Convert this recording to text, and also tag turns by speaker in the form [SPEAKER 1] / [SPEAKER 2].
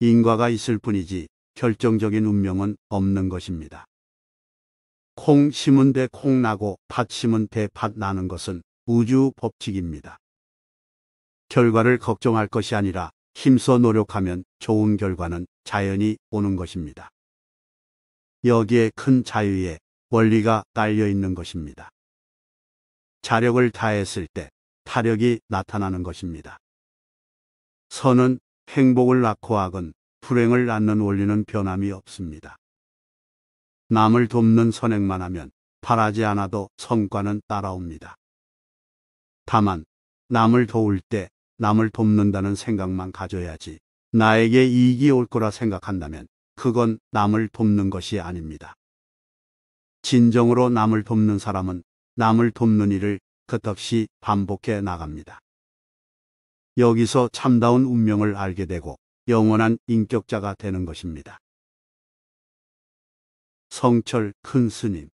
[SPEAKER 1] 인과가 있을 뿐이지
[SPEAKER 2] 결정적인 운명은 없는 것입니다. 콩 심은 데 콩 나고 팥 심은 데팥 나는 것은 우주 법칙입니다. 결과를 걱정할 것이 아니라 힘써 노력하면 좋은 결과는 자연히 오는 것입니다. 여기에 큰 자유의 원리가 딸려 있는 것입니다. 자력을 다했을 때 타력이 나타나는 것입니다. 선은 행복을 낳고 악은 불행을 낳는 원리는 변함이 없습니다. 남을 돕는 선행만 하면 바라지 않아도 성과는 따라옵니다. 다만 남을 도울 때 남을 돕는다는 생각만 가져야지 나에게 이익이 올 거라 생각한다면 그건 남을 돕는 것이 아닙니다. 진정으로 남을 돕는 사람은 남을 돕는 일을 끝없이 반복해 나갑니다. 여기서 참다운 운명을 알게 되고 영원한 인격자가 되는 것입니다.
[SPEAKER 1] 성철 큰 스님